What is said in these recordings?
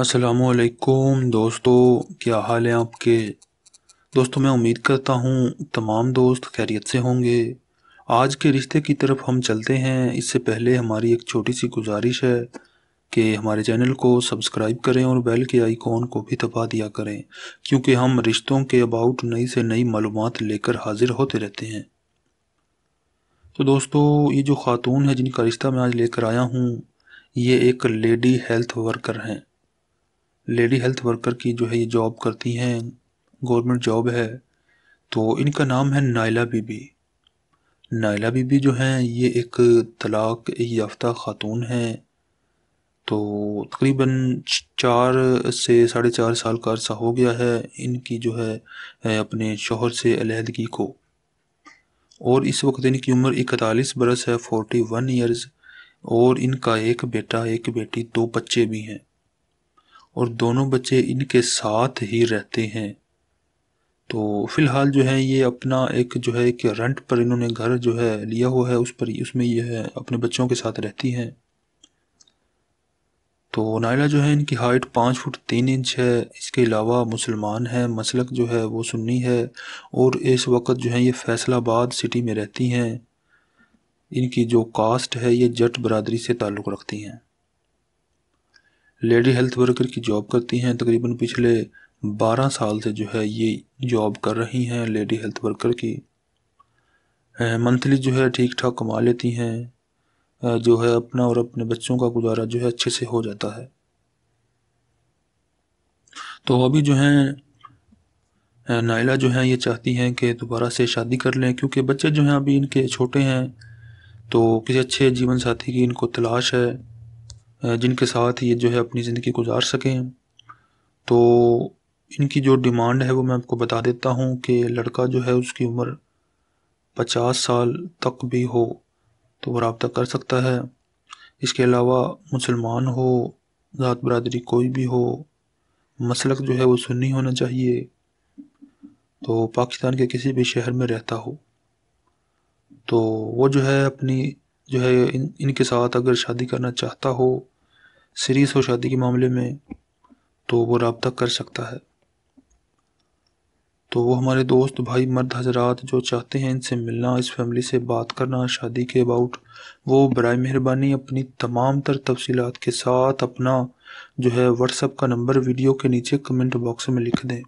असलकुम दोस्तों क्या हाल है आपके दोस्तों मैं उम्मीद करता हूँ तमाम दोस्त खैरियत से होंगे आज के रिश्ते की तरफ हम चलते हैं इससे पहले हमारी एक छोटी सी गुजारिश है कि हमारे चैनल को सब्सक्राइब करें और बेल के आइकॉन को भी दबा दिया करें क्योंकि हम रिश्तों के अबाउट नई से नई मालूम लेकर हाजिर होते रहते हैं तो दोस्तों ये जो ख़ातून है जिनका रिश्ता मैं आज लेकर आया हूँ ये एक लेडी हेल्थ वर्कर हैं लेडी हेल्थ वर्कर की जो है ये जॉब करती हैं गवर्नमेंट जॉब है तो इनका नाम है नायला बीबी नायला बीबी जो हैं ये एक तलाक याफ्ता ख़ातून हैं तो तकरीबन चार से साढ़े चार साल का अरसा हो गया है इनकी जो है अपने शोहर से अलहदगी को और इस वक्त इनकी उम्र इकतालीस बरस है फोर्टी वन ईयर्स और इनका एक बेटा एक बेटी दो बच्चे भी हैं और दोनों बच्चे इनके साथ ही रहते हैं तो फ़िलहाल जो है ये अपना एक जो है एक रेंट पर इन्होंने घर जो है लिया हुआ है उस पर उसमें ये अपने बच्चों के साथ रहती हैं तो नायला जो है इनकी हाइट पाँच फुट तीन इंच है इसके अलावा मुसलमान है मसलक जो है वो सुन्नी है और इस वक्त जो है ये फैसलाबाद सिटी में रहती हैं इनकी जो कास्ट है ये जट बरदरी से ताल्लुक़ रखती हैं लेडी हेल्थ वर्कर की जॉब करती हैं तकरीबन पिछले बारह साल से जो है ये जॉब कर रही हैं लेडी हेल्थ वर्कर की मंथली जो है ठीक ठाक कमा लेती हैं जो है अपना और अपने बच्चों का गुजारा जो है अच्छे से हो जाता है तो अभी जो हैं नायला जो हैं ये चाहती हैं कि दोबारा से शादी कर लें क्योंकि बच्चे जो हैं अभी इनके छोटे हैं तो किसी अच्छे जीवन साथी की इनको तलाश है जिनके साथ ये जो है अपनी ज़िंदगी गुजार सकें तो इनकी जो डिमांड है वो मैं आपको बता देता हूँ कि लड़का जो है उसकी उम्र पचास साल तक भी हो तो वो रबता कर सकता है इसके अलावा मुसलमान हो ज़ात बरदरी कोई भी हो मसलक जो है वो सुन्नी होना चाहिए तो पाकिस्तान के किसी भी शहर में रहता हो तो वो जो है अपनी जो है इन इनके साथ अगर शादी करना चाहता हो सीरीज़ हो शादी के मामले में तो वो रबता कर सकता है तो वो हमारे दोस्त भाई मर्द हजरात जो चाहते हैं इनसे मिलना इस फैमिली से बात करना शादी के अबाउट वो बर मेहरबानी अपनी तमाम तर तफसीत के साथ अपना जो है व्हाट्सएप का नंबर वीडियो के नीचे कमेंट बॉक्स में लिख दें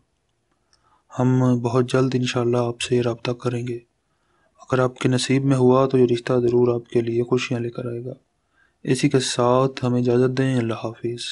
हम बहुत जल्द इन आपसे रबता करेंगे अगर आपके नसीब में हुआ तो ये रिश्ता ज़रूर आपके लिए खुशियाँ लेकर आएगा इसी के साथ हमें इजाज़त दें अल्लाह हाफिज़